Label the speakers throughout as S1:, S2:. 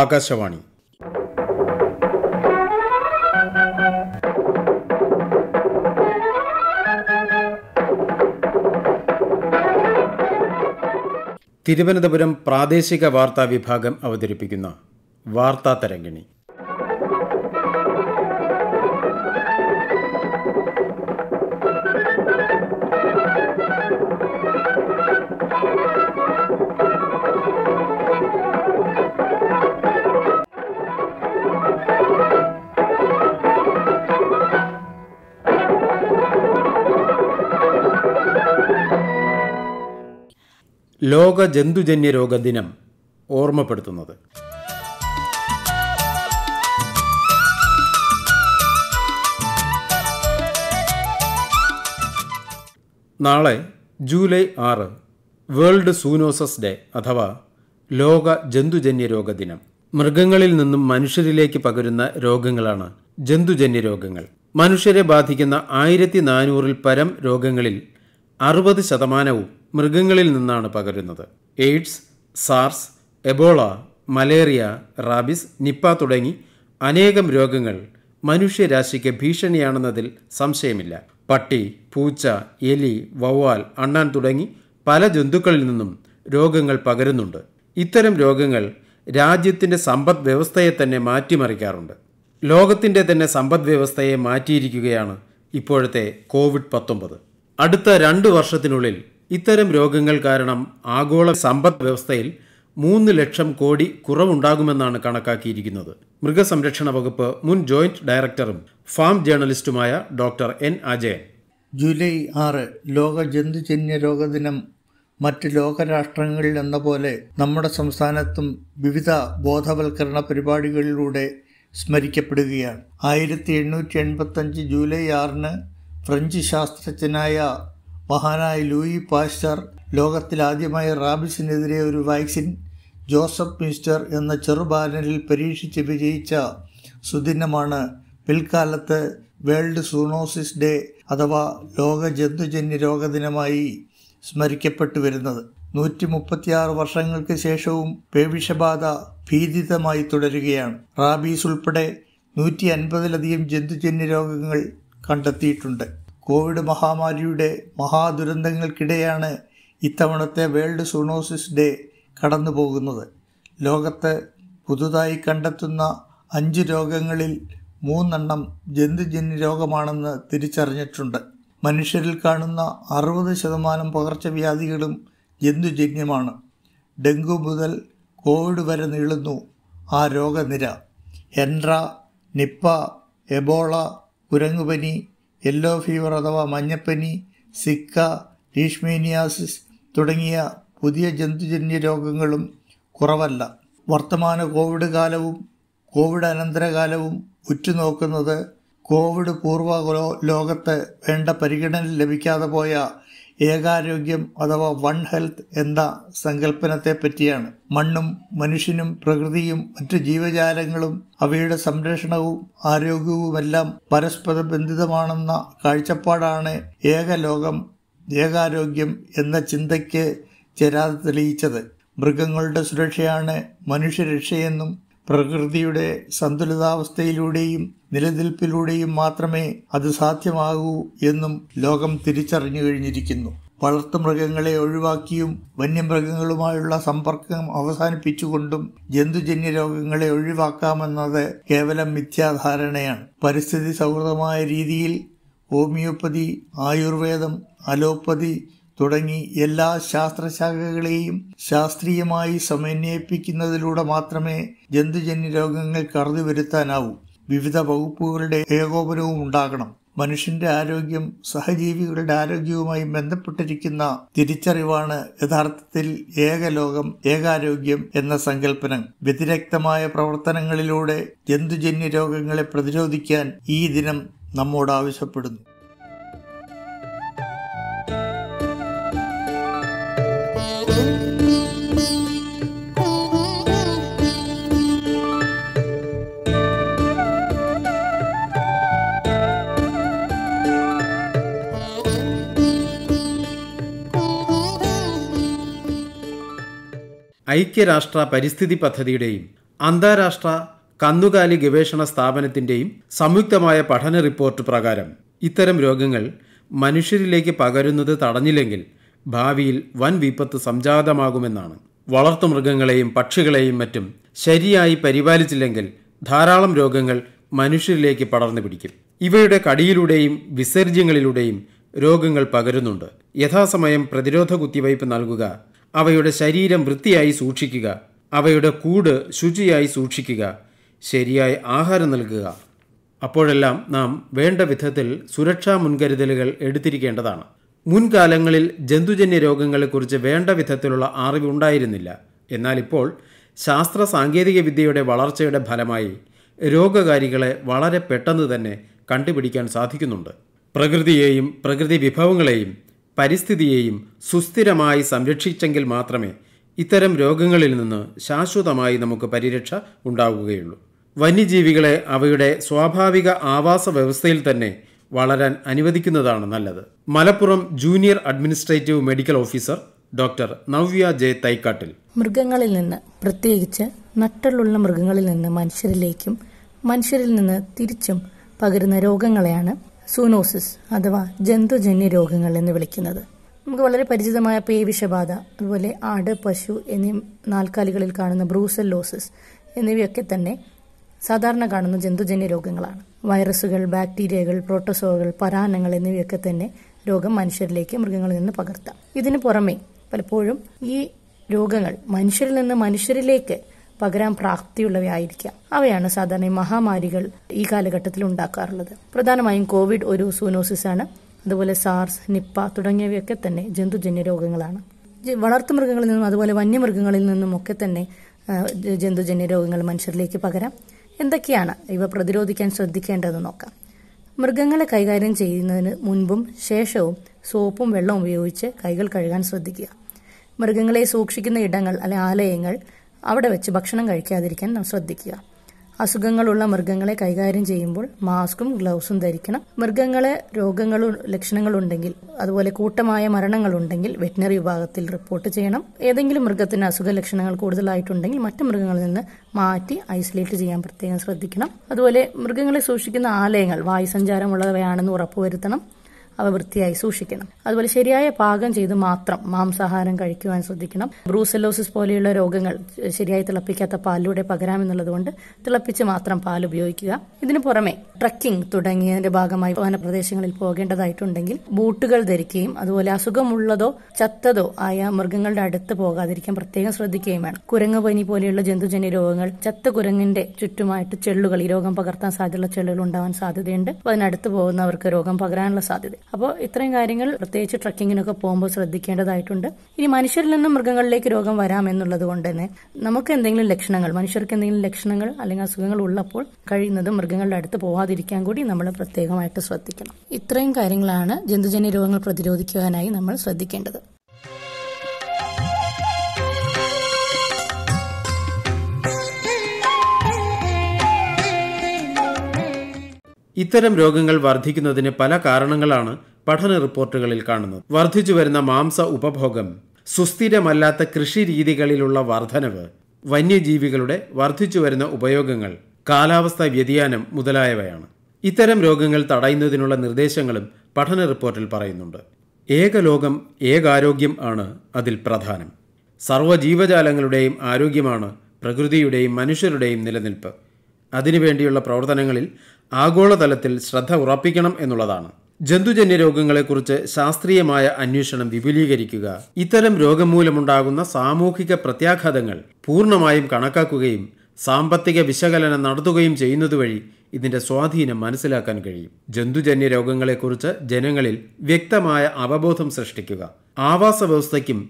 S1: ആകാശവാണി തിരുവനന്തപുരം പ്രാദേശിക വാർത്താ വിഭാഗം അവതരിപ്പിക്കുന്ന വാർത്താ തരംഗിണി ലോക ജന്തുജന്യ രോഗ ദിനം ഓർമ്മപ്പെടുത്തുന്നത് നാളെ ജൂലൈ ആറ് വേൾഡ് സൂനോസസ് ഡേ അഥവാ ലോക ജന്തുജന്യ രോഗ ദിനം മൃഗങ്ങളിൽ നിന്നും മനുഷ്യരിലേക്ക് പകരുന്ന രോഗങ്ങളാണ് ജന്തുജന്യ രോഗങ്ങൾ മനുഷ്യരെ ബാധിക്കുന്ന ആയിരത്തി നാനൂറിൽ പരം രോഗങ്ങളിൽ അറുപത് ശതമാനവും മൃഗങ്ങളിൽ നിന്നാണ് പകരുന്നത് AIDS SARS Ebola malaria rabies Nipah തുടങ്ങി അനേകം രോഗങ്ങൾ മനുഷ്യരാശിക്ക് ഭീഷണിയാണെന്നതിൽ സംശയമില്ല പട്ടി പൂച്ച എലി വവ്വാൽ അണ്ണാൻ തുടങ്ങി പല ജന്തുക്കളിൽ നിന്നും രോഗങ്ങൾ പകരുന്നുണ്ട് ഇത്തരം രോഗങ്ങൾ രാജ്യത്തിൻ്റെ സമ്പദ് വ്യവസ്ഥയെ തന്നെ മാറ്റിമറിക്കാറുണ്ട് ലോകത്തിൻ്റെ തന്നെ സമ്പദ് വ്യവസ്ഥയെ മാറ്റിയിരിക്കുകയാണ് ഇപ്പോഴത്തെ കോവിഡ് പത്തൊമ്പത് അടുത്ത രണ്ട് വർഷത്തിനുള്ളിൽ ഇത്തരം രോഗങ്ങൾ കാരണം ആഗോള സമ്പദ് വ്യവസ്ഥയിൽ മൂന്ന് ലക്ഷം കോടി കുറവുണ്ടാകുമെന്നാണ് കണക്കാക്കിയിരിക്കുന്നത് മൃഗസംരക്ഷണ വകുപ്പ് മുൻ ജോയിന്റ് ഡയറക്ടറും ഫാം
S2: ജേർണലിസ്റ്റുമായ ഡോക്ടർ എൻ അജയൻ ജൂലൈ ആറ് ലോക ജന്തുജന്യ രോഗദിനം മറ്റ് ലോകരാഷ്ട്രങ്ങളിൽ എന്ന പോലെ നമ്മുടെ സംസ്ഥാനത്തും വിവിധ ബോധവൽക്കരണ പരിപാടികളിലൂടെ സ്മരിക്കപ്പെടുകയാണ് ആയിരത്തി എണ്ണൂറ്റി എൺപത്തഞ്ച് ജൂലൈ ആറിന് ഫ്രഞ്ച് ശാസ്ത്രജ്ഞനായ മഹാനായ ലൂയി പാസ്റ്റർ ലോകത്തിലാദ്യമായി റാബിസിനെതിരെ ഒരു വാക്സിൻ ജോസഫ് മിസ്റ്റർ എന്ന ചെറുബാലനിൽ പരീക്ഷിച്ച് വിജയിച്ച സുദിനമാണ് പിൽക്കാലത്ത് വേൾഡ് സൂണോസിസ് ഡേ അഥവാ ലോക ജന്തുജന്യ രോഗദിനമായി സ്മരിക്കപ്പെട്ടു വരുന്നത് നൂറ്റി മുപ്പത്തിയാറ് വർഷങ്ങൾക്ക് ശേഷവും പേവിഷബാധ ഭീതിതമായി തുടരുകയാണ് റാബീസ് ഉൾപ്പെടെ നൂറ്റി അൻപതിലധികം ജന്തുജന്യ രോഗങ്ങൾ കണ്ടെത്തിയിട്ടുണ്ട് കോവിഡ് മഹാമാരിയുടെ മഹാദുരന്തങ്ങൾക്കിടെയാണ് ഇത്തവണത്തെ വേൾഡ് സൂണോസിസ് ഡേ കടന്നു പോകുന്നത് ലോകത്ത് പുതുതായി കണ്ടെത്തുന്ന അഞ്ച് രോഗങ്ങളിൽ മൂന്നെണ്ണം ജന്തുജന്യ രോഗമാണെന്ന് തിരിച്ചറിഞ്ഞിട്ടുണ്ട് മനുഷ്യരിൽ കാണുന്ന അറുപത് ശതമാനം പകർച്ചവ്യാധികളും ജന്തുജന്യമാണ് ഡെങ്കു മുതൽ കോവിഡ് വരെ നീളുന്നു ആ രോഗനിര എൻട്ര നിപ്പ എബോള കുരങ്ങുപനി യെല്ലോ ഫീവർ അഥവാ മഞ്ഞപ്പനി സിക്ക ലീഷ്മേനിയാസിസ് തുടങ്ങിയ പുതിയ ജന്തുജന്യ രോഗങ്ങളും കുറവല്ല വർത്തമാന കോവിഡ് കാലവും കോവിഡ് അനന്തരകാലവും ഉറ്റുനോക്കുന്നത് കോവിഡ് പൂർവ്വ ലോകത്ത് വേണ്ട പരിഗണന ലഭിക്കാതെ പോയ ഏകാരോഗ്യം അഥവാ വൺ ഹെൽത്ത് എന്ന സങ്കല്പനത്തെ പറ്റിയാണ് മണ്ണും മനുഷ്യനും പ്രകൃതിയും മറ്റു ജീവജാലങ്ങളും അവയുടെ സംരക്ഷണവും ആരോഗ്യവുമെല്ലാം പരസ്പര ബന്ധിതമാണെന്ന കാഴ്ചപ്പാടാണ് ഏകലോകം ഏകാരോഗ്യം എന്ന ചിന്തയ്ക്ക് ചേരാതെ തെളിയിച്ചത് മൃഗങ്ങളുടെ സുരക്ഷയാണ് മനുഷ്യരക്ഷയെന്നും പ്രകൃതിയുടെ സന്തുലിതാവസ്ഥയിലൂടെയും നിലനിൽപ്പിലൂടെയും മാത്രമേ അത് സാധ്യമാകൂ എന്നും ലോകം തിരിച്ചറിഞ്ഞു കഴിഞ്ഞിരിക്കുന്നു വളർത്തുമൃഗങ്ങളെ ഒഴിവാക്കിയും വന്യമൃഗങ്ങളുമായുള്ള സമ്പർക്കം അവസാനിപ്പിച്ചുകൊണ്ടും ജന്തുജന്യ രോഗങ്ങളെ ഒഴിവാക്കാമെന്നത് കേവലം മിഥ്യാധാരണയാണ് പരിസ്ഥിതി സൗഹൃദമായ രീതിയിൽ ഹോമിയോപ്പതി ആയുർവേദം അലോപ്പതി തുടങ്ങി എല്ലാ ശാസ്ത്രശാഖകളെയും ശാസ്ത്രീയമായി സമന്വയിപ്പിക്കുന്നതിലൂടെ മാത്രമേ ജന്തുജന്യ രോഗങ്ങൾ കറുതി വരുത്താനാവൂ വിവിധ വകുപ്പുകളുടെ ഏകോപനവും ഉണ്ടാകണം മനുഷ്യന്റെ ആരോഗ്യം സഹജീവികളുടെ ആരോഗ്യവുമായി ബന്ധപ്പെട്ടിരിക്കുന്ന തിരിച്ചറിവാണ് യഥാർത്ഥത്തിൽ ഏകലോകം ഏകാരോഗ്യം എന്ന സങ്കല്പനം വ്യതിരക്തമായ പ്രവർത്തനങ്ങളിലൂടെ ജന്തുജന്യ രോഗങ്ങളെ പ്രതിരോധിക്കാൻ ഈ ദിനം നമ്മോട് ആവശ്യപ്പെടുന്നു
S1: ഐക്യരാഷ്ട്ര പരിസ്ഥിതി പദ്ധതിയുടെയും അന്താരാഷ്ട്ര കന്നുകാലി ഗവേഷണ സ്ഥാപനത്തിന്റെയും സംയുക്തമായ പഠന റിപ്പോർട്ട് പ്രകാരം ഇത്തരം രോഗങ്ങൾ മനുഷ്യരിലേക്ക് പകരുന്നത് തടഞ്ഞില്ലെങ്കിൽ ഭാവിയിൽ വൻ വിപത്ത് സംജാതമാകുമെന്നാണ് വളർത്തുമൃഗങ്ങളെയും പക്ഷികളെയും മറ്റും ശരിയായി പരിപാലിച്ചില്ലെങ്കിൽ ധാരാളം രോഗങ്ങൾ മനുഷ്യരിലേക്ക് പടർന്നു പിടിക്കും ഇവയുടെ കടിയിലൂടെയും വിസർജ്യങ്ങളിലൂടെയും രോഗങ്ങൾ പകരുന്നുണ്ട് യഥാസമയം പ്രതിരോധ കുത്തിവയ്പ് നൽകുക അവയുടെ ശരീരം വൃത്തിയായി സൂക്ഷിക്കുക അവയുടെ കൂട് ശുചിയായി സൂക്ഷിക്കുക ശരിയായി ആഹാരം നൽകുക അപ്പോഴെല്ലാം നാം വേണ്ട വിധത്തിൽ സുരക്ഷാ മുൻകരുതലുകൾ എടുത്തിരിക്കേണ്ടതാണ് മുൻകാലങ്ങളിൽ ജന്തുജന്യ രോഗങ്ങളെക്കുറിച്ച് വേണ്ട വിധത്തിലുള്ള അറിവുണ്ടായിരുന്നില്ല എന്നാൽ ഇപ്പോൾ ശാസ്ത്ര സാങ്കേതിക വിദ്യയുടെ വളർച്ചയുടെ ഫലമായി രോഗകാരികളെ വളരെ പെട്ടെന്ന് തന്നെ കണ്ടുപിടിക്കാൻ സാധിക്കുന്നുണ്ട് പ്രകൃതിയെയും പ്രകൃതി വിഭവങ്ങളെയും പരിസ്ഥിതിയെയും സുസ്ഥിരമായി സംരക്ഷിച്ചെങ്കിൽ മാത്രമേ ഇത്തരം രോഗങ്ങളിൽ നിന്ന് ശാശ്വതമായി നമുക്ക് പരിരക്ഷ ഉണ്ടാവുകയുള്ളൂ വന്യജീവികളെ അവയുടെ സ്വാഭാവിക ആവാസ വ്യവസ്ഥയിൽ തന്നെ വളരാൻ അനുവദിക്കുന്നതാണ് നല്ലത് Malappuram junior administrative medical officer doctor Navya J Thaikkattil
S3: മൃഗങ്ങളിൽ നിന്ന് പ്രത്യേകിച്ച് നട്ടലുള്ള മൃഗങ്ങളിൽ നിന്ന് മനുഷ്യരിലേക്കും മനുഷ്യരിൽ നിന്ന് തിരിച്ചും പകരുന്ന രോഗങ്ങളെയാണ് സൂനോസിസ് അഥവാ ജന്തുജന്യ രോഗങ്ങൾ എന്ന് വിളിക്കുന്നത് നമുക്ക് വളരെ പരിചിതമായ പേവിഷബാധ അതുപോലെ ആട് പശു എന്നീ നാൽക്കാലികളിൽ കാണുന്ന ബ്രൂസൽ ലോസസ് എന്നിവയൊക്കെ തന്നെ സാധാരണ കാണുന്ന ജന്തുജന്യ രോഗങ്ങളാണ് വൈറസുകൾ ബാക്ടീരിയകൾ പ്രോട്ടോസോകൾ പരാനങ്ങൾ എന്നിവയൊക്കെ തന്നെ രോഗം മനുഷ്യരിലേക്ക് മൃഗങ്ങളിൽ നിന്ന് പകർത്താം ഇതിനു പുറമെ പലപ്പോഴും ഈ രോഗങ്ങൾ മനുഷ്യരിൽ നിന്ന് മനുഷ്യരിലേക്ക് പകരാൻ പ്രാപ്തിയുള്ളവയായിരിക്കാം അവയാണ് സാധാരണ മഹാമാരികൾ ഈ കാലഘട്ടത്തിൽ ഉണ്ടാക്കാറുള്ളത് പ്രധാനമായും കോവിഡ് ഒരു സൂനോസിസ് ആണ് അതുപോലെ സാർസ് നിപ്പ തുടങ്ങിയവയൊക്കെ തന്നെ ജന്തുജന്യ രോഗങ്ങളാണ് വളർത്തുമൃഗങ്ങളിൽ നിന്നും അതുപോലെ വന്യമൃഗങ്ങളിൽ നിന്നും ഒക്കെ തന്നെ ജന്തുജന്യ രോഗങ്ങൾ മനുഷ്യരിലേക്ക് പകരാം എന്തൊക്കെയാണ് ഇവ പ്രതിരോധിക്കാൻ ശ്രദ്ധിക്കേണ്ടതെന്ന് നോക്കാം മൃഗങ്ങളെ കൈകാര്യം ചെയ്യുന്നതിന് മുൻപും ശേഷവും സോപ്പും വെള്ളവും ഉപയോഗിച്ച് കൈകൾ കഴുകാൻ ശ്രദ്ധിക്കുക മൃഗങ്ങളെ സൂക്ഷിക്കുന്ന ഇടങ്ങൾ അല്ലെ ആലയങ്ങൾ അവിടെ വെച്ച് ഭക്ഷണം കഴിക്കാതിരിക്കാൻ നാം ശ്രദ്ധിക്കുക അസുഖങ്ങളുള്ള മൃഗങ്ങളെ കൈകാര്യം ചെയ്യുമ്പോൾ മാസ്കും ഗ്ലൗസും ധരിക്കണം മൃഗങ്ങളെ രോഗങ്ങളും ലക്ഷണങ്ങളുണ്ടെങ്കിൽ അതുപോലെ കൂട്ടമായ മരണങ്ങളുണ്ടെങ്കിൽ വെറ്റിനറി വിഭാഗത്തിൽ റിപ്പോർട്ട് ചെയ്യണം ഏതെങ്കിലും മൃഗത്തിന് അസുഖ ലക്ഷണങ്ങൾ കൂടുതലായിട്ടുണ്ടെങ്കിൽ മറ്റു മൃഗങ്ങളിൽ നിന്ന് മാറ്റി ഐസൊലേറ്റ് ചെയ്യാൻ പ്രത്യേകം ശ്രദ്ധിക്കണം അതുപോലെ മൃഗങ്ങളെ സൂക്ഷിക്കുന്ന ആലയങ്ങൾ വായുസഞ്ചാരമുള്ളവയാണെന്ന് ഉറപ്പുവരുത്തണം അവ വൃത്തിയായി സൂക്ഷിക്കണം അതുപോലെ ശരിയായ പാകം ചെയ്ത് മാത്രം മാംസാഹാരം കഴിക്കുവാൻ ശ്രദ്ധിക്കണം ബ്രൂസെല്ലോസിസ് പോലെയുള്ള രോഗങ്ങൾ ശരിയായി തിളപ്പിക്കാത്ത പാലിലൂടെ പകരാമെന്നുള്ളതുകൊണ്ട് തിളപ്പിച്ച് മാത്രം പാൽ ഉപയോഗിക്കുക ഇതിനു പുറമെ ട്രക്കിംഗ് തുടങ്ങിയതിന്റെ ഭാഗമായി വനപ്രദേശങ്ങളിൽ പോകേണ്ടതായിട്ടുണ്ടെങ്കിൽ ബൂട്ടുകൾ ധരിക്കുകയും അതുപോലെ അസുഖമുള്ളതോ ചത്തതോ ആയ മൃഗങ്ങളുടെ അടുത്ത് പോകാതിരിക്കാൻ പ്രത്യേകം ശ്രദ്ധിക്കുകയും വേണം കുരങ്ങ് പനി പോലെയുള്ള ജന്തുജന്യ രോഗങ്ങൾ ചത്ത കുരങ്ങിന്റെ ചുറ്റുമായിട്ട് ചെള്ളുകൾ ഈ രോഗം പകർത്താൻ സാധ്യതയുള്ള ചെള്ളുകൾ ഉണ്ടാവാൻ സാധ്യതയുണ്ട് അതിനടുത്ത് പോകുന്നവർക്ക് രോഗം പകരാനുള്ള സാധ്യത അപ്പോൾ ഇത്രയും കാര്യങ്ങൾ പ്രത്യേകിച്ച് ട്രക്കിങ്ങിനൊക്കെ പോകുമ്പോൾ ശ്രദ്ധിക്കേണ്ടതായിട്ടുണ്ട് ഇനി മനുഷ്യരിൽ നിന്നും മൃഗങ്ങളിലേക്ക് രോഗം എന്നുള്ളത് കൊണ്ട് തന്നെ നമുക്ക് എന്തെങ്കിലും ലക്ഷണങ്ങൾ മനുഷ്യർക്ക് എന്തെങ്കിലും ലക്ഷണങ്ങൾ അല്ലെങ്കിൽ അസുഖങ്ങൾ ഉള്ളപ്പോൾ കഴിയുന്നത് മൃഗങ്ങളുടെ അടുത്ത് പോവാതിരിക്കാൻ കൂടി നമ്മൾ പ്രത്യേകമായിട്ട് ശ്രദ്ധിക്കണം ഇത്രയും കാര്യങ്ങളാണ് ജന്തുജന്യ രോഗങ്ങൾ പ്രതിരോധിക്കുവാനായി നമ്മൾ ശ്രദ്ധിക്കേണ്ടത്
S1: ഇത്തരം രോഗങ്ങൾ വർദ്ധിക്കുന്നതിന് പല കാരണങ്ങളാണ് പഠന റിപ്പോർട്ടുകളിൽ കാണുന്നത് വർദ്ധിച്ചു വരുന്ന മാംസ ഉപഭോഗം സുസ്ഥിരമല്ലാത്ത കൃഷി രീതികളിലുള്ള വർധനവ് വന്യജീവികളുടെ വർദ്ധിച്ചു വരുന്ന ഉപയോഗങ്ങൾ കാലാവസ്ഥാ വ്യതിയാനം മുതലായവയാണ് ഇത്തരം രോഗങ്ങൾ തടയുന്നതിനുള്ള നിർദ്ദേശങ്ങളും പഠന റിപ്പോർട്ടിൽ പറയുന്നുണ്ട് ഏകലോകം ഏകാരോഗ്യം ആണ് അതിൽ പ്രധാനം സർവ്വജീവജാലങ്ങളുടെയും ആരോഗ്യമാണ് പ്രകൃതിയുടെയും മനുഷ്യരുടെയും നിലനിൽപ്പ് അതിനുവേണ്ടിയുള്ള പ്രവർത്തനങ്ങളിൽ ആഗോളതലത്തിൽ ശ്രദ്ധ ഉറപ്പിക്കണം എന്നുള്ളതാണ് ജന്തുജന്യ രോഗങ്ങളെക്കുറിച്ച് ശാസ്ത്രീയമായ അന്വേഷണം വിപുലീകരിക്കുക ഇത്തരം രോഗം മൂലമുണ്ടാകുന്ന സാമൂഹിക പ്രത്യാഘാതങ്ങൾ പൂർണ്ണമായും കണക്കാക്കുകയും സാമ്പത്തിക വിശകലനം നടത്തുകയും ചെയ്യുന്നതുവഴി ഇതിന്റെ സ്വാധീനം മനസ്സിലാക്കാൻ കഴിയും ജന്തുജന്യ രോഗങ്ങളെക്കുറിച്ച് ജനങ്ങളിൽ വ്യക്തമായ അവബോധം സൃഷ്ടിക്കുക ആവാസ വ്യവസ്ഥയ്ക്കും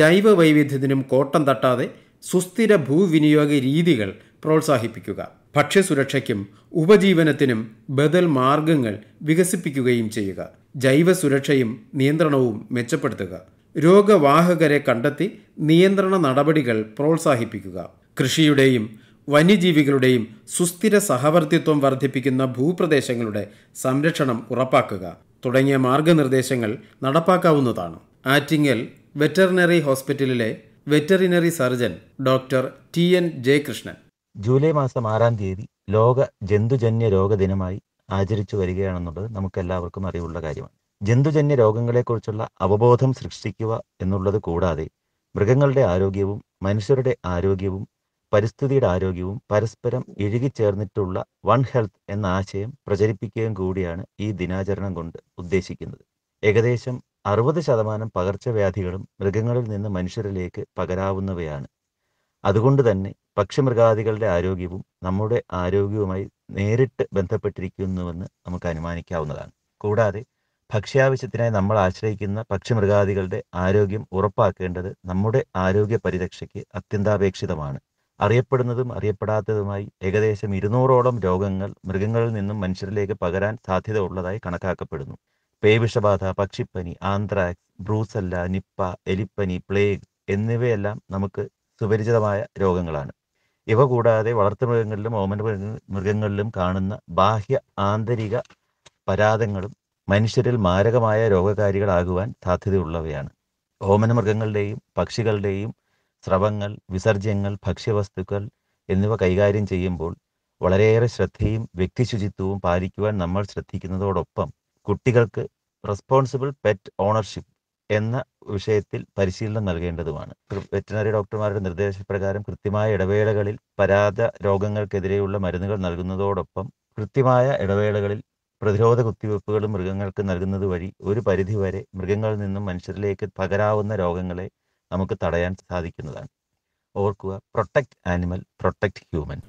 S1: ജൈവ വൈവിധ്യത്തിനും കോട്ടം തട്ടാതെ സുസ്ഥിര ഭൂവിനിയോഗ രീതികൾ പ്രോത്സാഹിപ്പിക്കുക ഭക്ഷ്യസുരക്ഷയ്ക്കും ഉപജീവനത്തിനും ബദൽ മാർഗങ്ങൾ വികസിപ്പിക്കുകയും ചെയ്യുക ജൈവ സുരക്ഷയും നിയന്ത്രണവും മെച്ചപ്പെടുത്തുക രോഗവാഹകരെ കണ്ടെത്തി നിയന്ത്രണ നടപടികൾ പ്രോത്സാഹിപ്പിക്കുക കൃഷിയുടെയും വന്യജീവികളുടെയും സുസ്ഥിര സഹവർത്തിത്വം വർദ്ധിപ്പിക്കുന്ന ഭൂപ്രദേശങ്ങളുടെ സംരക്ഷണം ഉറപ്പാക്കുക തുടങ്ങിയ മാർഗനിർദ്ദേശങ്ങൾ നടപ്പാക്കാവുന്നതാണ് ആറ്റിങ്ങൽ വെറ്ററിനറി ഹോസ്പിറ്റലിലെ veterinary surgeon doctor T N Jayakrishnan
S4: July മാസം ആറാം തീയതി ലോക ജന്തുജന്യ രോഗ ദിനമായി ആചരിച്ചു വരികയാണെന്നുള്ളത് നമുക്ക് എല്ലാവർക്കും അറിവുള്ള കാര്യമാണ് ജന്തുജന്യ രോഗങ്ങളെക്കുറിച്ചുള്ള അവബോധം സൃഷ്ടിക്കുക എന്നുള്ളത് കൂടാതെ മൃഗങ്ങളുടെ ആരോഗ്യവും മനുഷ്യരുടെ ആരോഗ്യവും പരിസ്ഥിതിയുടെ ആരോഗ്യവും പരസ്പരം ഇഴുകിച്ചേർന്നിട്ടുള്ള വൺ ഹെൽത്ത് എന്ന ആശയം പ്രചരിപ്പിക്കുകയും കൂടിയാണ് ഈ ദിനാചരണം കൊണ്ട് ഉദ്ദേശിക്കുന്നത് ഏകദേശം അറുപത് ശതമാനം പകർച്ചവ്യാധികളും മൃഗങ്ങളിൽ നിന്ന് മനുഷ്യരിലേക്ക് പകരാവുന്നവയാണ് അതുകൊണ്ട് തന്നെ പക്ഷിമൃഗാദികളുടെ ആരോഗ്യവും നമ്മുടെ ആരോഗ്യവുമായി നേരിട്ട് ബന്ധപ്പെട്ടിരിക്കുന്നുവെന്ന് നമുക്ക് അനുമാനിക്കാവുന്നതാണ് കൂടാതെ ഭക്ഷ്യാവശ്യത്തിനായി നമ്മൾ ആശ്രയിക്കുന്ന പക്ഷിമൃഗാദികളുടെ ആരോഗ്യം ഉറപ്പാക്കേണ്ടത് നമ്മുടെ ആരോഗ്യ പരിരക്ഷയ്ക്ക് അത്യന്താപേക്ഷിതമാണ് അറിയപ്പെടുന്നതും അറിയപ്പെടാത്തതുമായി ഏകദേശം ഇരുന്നൂറോളം രോഗങ്ങൾ മൃഗങ്ങളിൽ നിന്നും മനുഷ്യരിലേക്ക് പകരാൻ സാധ്യത ഉള്ളതായി കണക്കാക്കപ്പെടുന്നു പേവിഷബാധ പക്ഷിപ്പനി ആന്ത്രാക്സ് ബ്രൂസല്ല നിപ്പ എലിപ്പനി പ്ലേഗ് എന്നിവയെല്ലാം നമുക്ക് സുപരിചിതമായ രോഗങ്ങളാണ് ഇവ കൂടാതെ വളർത്തുമൃഗങ്ങളിലും ഓമന മൃഗങ്ങളിലും കാണുന്ന ബാഹ്യ ആന്തരിക പരാതങ്ങളും മനുഷ്യരിൽ മാരകമായ രോഗകാരികളാകുവാൻ സാധ്യതയുള്ളവയാണ് ഓമന മൃഗങ്ങളുടെയും പക്ഷികളുടെയും സ്രവങ്ങൾ വിസർജ്യങ്ങൾ ഭക്ഷ്യവസ്തുക്കൾ എന്നിവ കൈകാര്യം ചെയ്യുമ്പോൾ വളരെയേറെ ശ്രദ്ധയും വ്യക്തിശുചിത്വവും പാലിക്കുവാൻ നമ്മൾ ശ്രദ്ധിക്കുന്നതോടൊപ്പം കുട്ടികൾക്ക് റെസ്പോൺസിബിൾ പെറ്റ് ഓണർഷിപ്പ് എന്ന വിഷയത്തിൽ പരിശീലനം നൽകേണ്ടതുമാണ് വെറ്റിനറി ഡോക്ടർമാരുടെ നിർദ്ദേശപ്രകാരം കൃത്യമായ ഇടവേളകളിൽ പരാത രോഗങ്ങൾക്കെതിരെയുള്ള മരുന്നുകൾ നൽകുന്നതോടൊപ്പം കൃത്യമായ ഇടവേളകളിൽ പ്രതിരോധ കുത്തിവയ്പ്പുകൾ മൃഗങ്ങൾക്ക് നൽകുന്നത് വഴി ഒരു പരിധിവരെ മൃഗങ്ങളിൽ നിന്നും മനുഷ്യരിലേക്ക് പകരാവുന്ന രോഗങ്ങളെ നമുക്ക് തടയാൻ സാധിക്കുന്നതാണ് ഓർക്കുക പ്രൊട്ടക്റ്റ് ആനിമൽ പ്രൊട്ടക്റ്റ് ഹ്യൂമൻ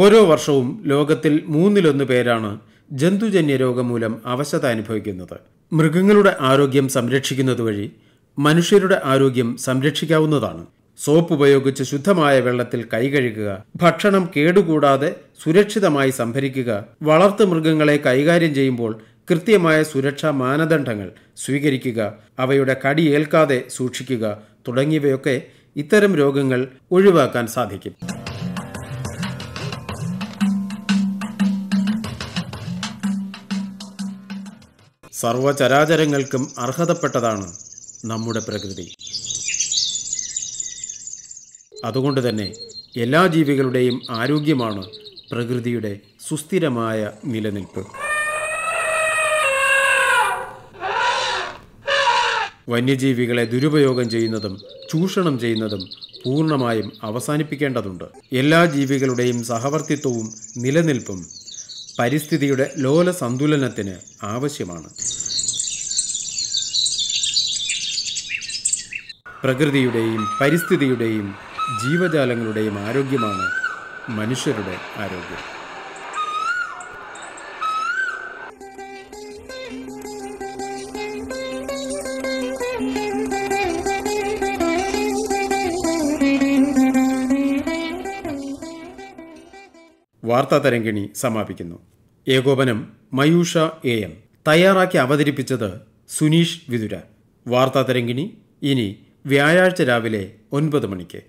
S1: ഓരോ വർഷവും ലോകത്തിൽ മൂന്നിലൊന്ന് പേരാണ് ജന്തുജന്യ രോഗം മൂലം അവശത അനുഭവിക്കുന്നത് മൃഗങ്ങളുടെ ആരോഗ്യം സംരക്ഷിക്കുന്നത് വഴി മനുഷ്യരുടെ ആരോഗ്യം സംരക്ഷിക്കാവുന്നതാണ് സോപ്പ് ഉപയോഗിച്ച് ശുദ്ധമായ വെള്ളത്തിൽ കൈകഴുകുക ഭക്ഷണം കേടുകൂടാതെ സുരക്ഷിതമായി സംഭരിക്കുക വളർത്തു മൃഗങ്ങളെ കൈകാര്യം ചെയ്യുമ്പോൾ കൃത്യമായ സുരക്ഷാ മാനദണ്ഡങ്ങൾ സ്വീകരിക്കുക അവയുടെ കടിയേൽക്കാതെ സൂക്ഷിക്കുക തുടങ്ങിയവയൊക്കെ ഇത്തരം രോഗങ്ങൾ ഒഴിവാക്കാൻ സാധിക്കും സർവചരാചരങ്ങൾക്കും അർഹതപ്പെട്ടതാണ് നമ്മുടെ പ്രകൃതി അതുകൊണ്ട് തന്നെ എല്ലാ ജീവികളുടെയും ആരോഗ്യമാണ് പ്രകൃതിയുടെ സുസ്ഥിരമായ നിലനിൽപ്പ് വന്യജീവികളെ ദുരുപയോഗം ചെയ്യുന്നതും ചൂഷണം ചെയ്യുന്നതും പൂർണ്ണമായും അവസാനിപ്പിക്കേണ്ടതുണ്ട് എല്ലാ ജീവികളുടെയും സഹവർത്തിത്വവും നിലനിൽപ്പും പരിസ്ഥിതിയുടെ ലോല സന്തുലനത്തിന് ആവശ്യമാണ് പ്രകൃതിയുടെയും പരിസ്ഥിതിയുടെയും ജീവജാലങ്ങളുടെയും ആരോഗ്യമാണ് മനുഷ്യരുടെ ആരോഗ്യം വാർത്താ തരംഗിണി സമാപിക്കുന്നു ഏകോപനം മയൂഷ എ എം തയ്യാറാക്കി അവതരിപ്പിച്ചത് സുനീഷ് വിതുര വാർത്താ തരംഗിണി ഇനി വ്യാഴാഴ്ച രാവിലെ ഒൻപത് മണിക്ക്